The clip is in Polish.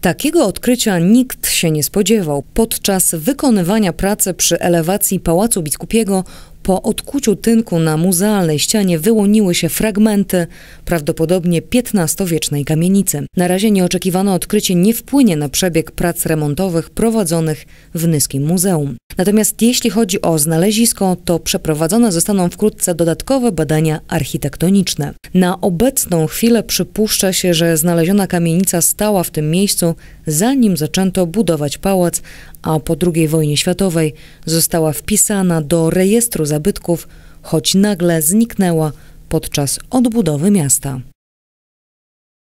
Takiego odkrycia nikt się nie spodziewał. Podczas wykonywania pracy przy elewacji Pałacu Biskupiego po odkuciu tynku na muzealnej ścianie wyłoniły się fragmenty prawdopodobnie XV-wiecznej kamienicy. Na razie nieoczekiwane odkrycie nie wpłynie na przebieg prac remontowych prowadzonych w Nyskim Muzeum. Natomiast jeśli chodzi o znalezisko, to przeprowadzone zostaną wkrótce dodatkowe badania architektoniczne. Na obecną chwilę przypuszcza się, że znaleziona kamienica stała w tym miejscu, zanim zaczęto budować pałac, a po II wojnie światowej została wpisana do rejestru zabytków, choć nagle zniknęła podczas odbudowy miasta.